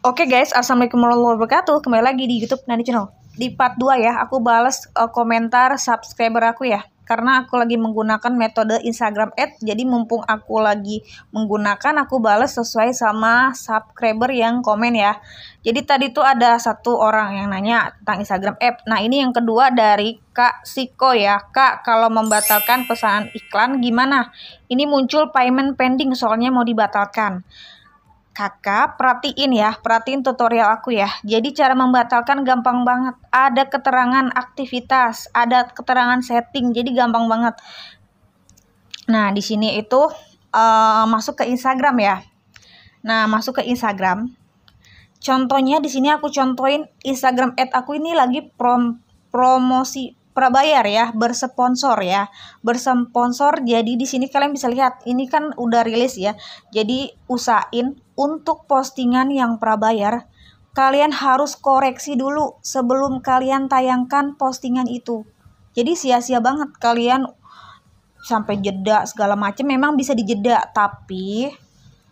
Oke okay guys, Assalamualaikum warahmatullahi wabarakatuh. Kembali lagi di YouTube Nani Channel. Di part 2 ya, aku balas uh, komentar subscriber aku ya karena aku lagi menggunakan metode Instagram ad jadi mumpung aku lagi menggunakan aku balas sesuai sama subscriber yang komen ya jadi tadi tuh ada satu orang yang nanya tentang Instagram ad nah ini yang kedua dari Kak Siko ya Kak kalau membatalkan pesanan iklan gimana ini muncul payment pending soalnya mau dibatalkan Kakak, perhatiin ya, perhatiin tutorial aku ya. Jadi cara membatalkan gampang banget. Ada keterangan aktivitas, ada keterangan setting, jadi gampang banget. Nah, di sini itu uh, masuk ke Instagram ya. Nah, masuk ke Instagram. Contohnya di sini aku contohin Instagram ad aku ini lagi prom promosi prabayar ya, bersponsor ya. Bersponsor jadi di sini kalian bisa lihat ini kan udah rilis ya. Jadi usahain untuk postingan yang prabayar, kalian harus koreksi dulu sebelum kalian tayangkan postingan itu. Jadi sia-sia banget kalian sampai jeda segala macam memang bisa dijeda tapi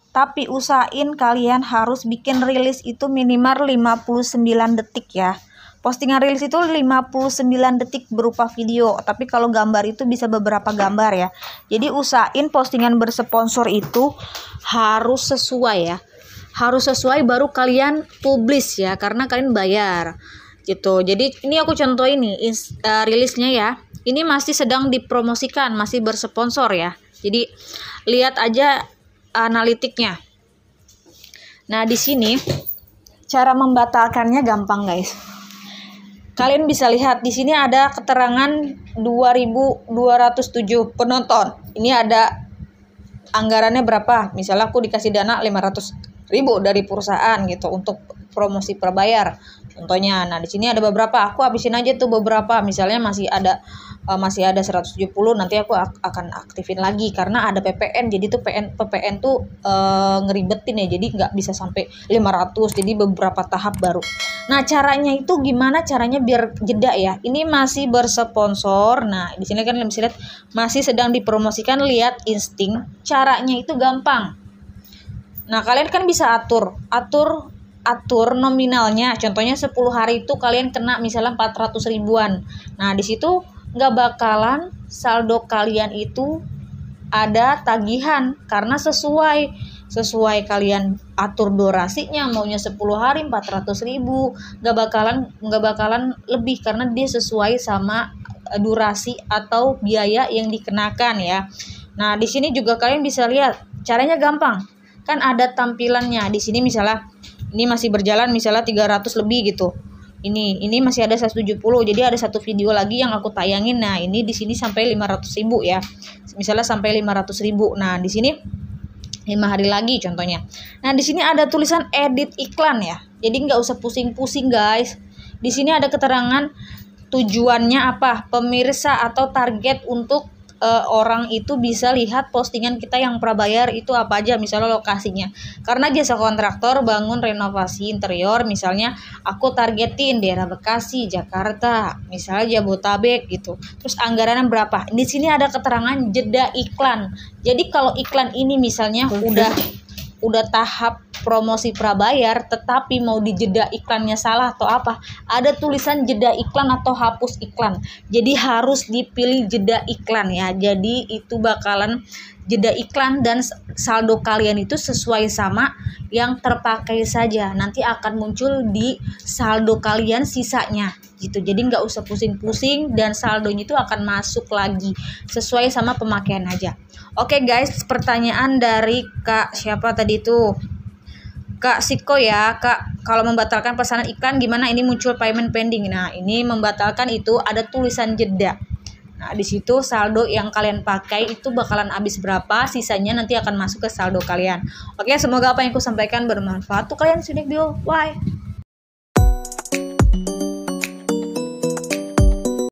tapi usahain kalian harus bikin rilis itu minimal 59 detik ya. Postingan rilis itu 59 detik berupa video, tapi kalau gambar itu bisa beberapa gambar ya. Jadi usahain postingan bersponsor itu harus sesuai ya. Harus sesuai baru kalian publis ya karena kalian bayar gitu. Jadi ini aku contoh ini uh, e, rilisnya ya. Ini masih sedang dipromosikan, masih bersponsor ya. Jadi lihat aja analitiknya. Nah, di sini cara membatalkannya gampang, guys Kalian bisa lihat di sini ada keterangan 2207 penonton. Ini ada anggarannya berapa? Misalnya aku dikasih dana 500 ribu dari perusahaan gitu untuk promosi perbayar contohnya nah di sini ada beberapa aku habisin aja tuh beberapa misalnya masih ada uh, masih ada 170 nanti aku ak akan aktifin lagi karena ada PPN jadi tuh PN PPN tuh uh, ngeribetin ya jadi nggak bisa sampai 500 jadi beberapa tahap baru nah caranya itu gimana caranya biar jeda ya ini masih bersponsor nah di sini kan bisa lihat masih sedang dipromosikan lihat insting caranya itu gampang nah kalian kan bisa atur atur atur nominalnya contohnya 10 hari itu kalian kena misalnya 400 ribuan nah disitu nggak bakalan saldo kalian itu ada tagihan karena sesuai sesuai kalian atur durasinya maunya 10 hari 400 ribu nggak bakalan nggak bakalan lebih karena dia sesuai sama e, durasi atau biaya yang dikenakan ya nah di sini juga kalian bisa lihat caranya gampang kan ada tampilannya di sini misalnya ini masih berjalan misalnya 300 lebih gitu ini ini masih ada 170 jadi ada satu video lagi yang aku tayangin nah ini di sini sampai 500 ribu ya misalnya sampai 500 ribu nah di sini lima hari lagi contohnya nah di sini ada tulisan edit iklan ya jadi nggak usah pusing-pusing guys di sini ada keterangan tujuannya apa pemirsa atau target untuk uh, orang itu bisa lihat postingan kita yang prabayar itu apa aja misalnya lokasinya karena jasa kontraktor bangun renovasi interior misalnya aku targetin daerah Bekasi Jakarta misalnya Jabotabek gitu terus anggaran berapa di sini ada keterangan jeda iklan jadi kalau iklan ini misalnya udah udah tahap promosi prabayar tetapi mau dijeda iklannya salah atau apa ada tulisan jeda iklan atau hapus iklan jadi harus dipilih jeda iklan ya jadi itu bakalan jeda iklan dan saldo kalian itu sesuai sama yang terpakai saja nanti akan muncul di saldo kalian sisanya gitu jadi nggak usah pusing-pusing dan saldonya itu akan masuk lagi sesuai sama pemakaian aja oke guys pertanyaan dari kak siapa tadi tuh Kak Siko ya, Kak, kalau membatalkan pesanan iklan gimana ini muncul payment pending. Nah, ini membatalkan itu ada tulisan jeda. Nah, di situ saldo yang kalian pakai itu bakalan habis berapa, sisanya nanti akan masuk ke saldo kalian. Oke, semoga apa yang aku sampaikan bermanfaat. Tuh kalian sudah bio. Bye.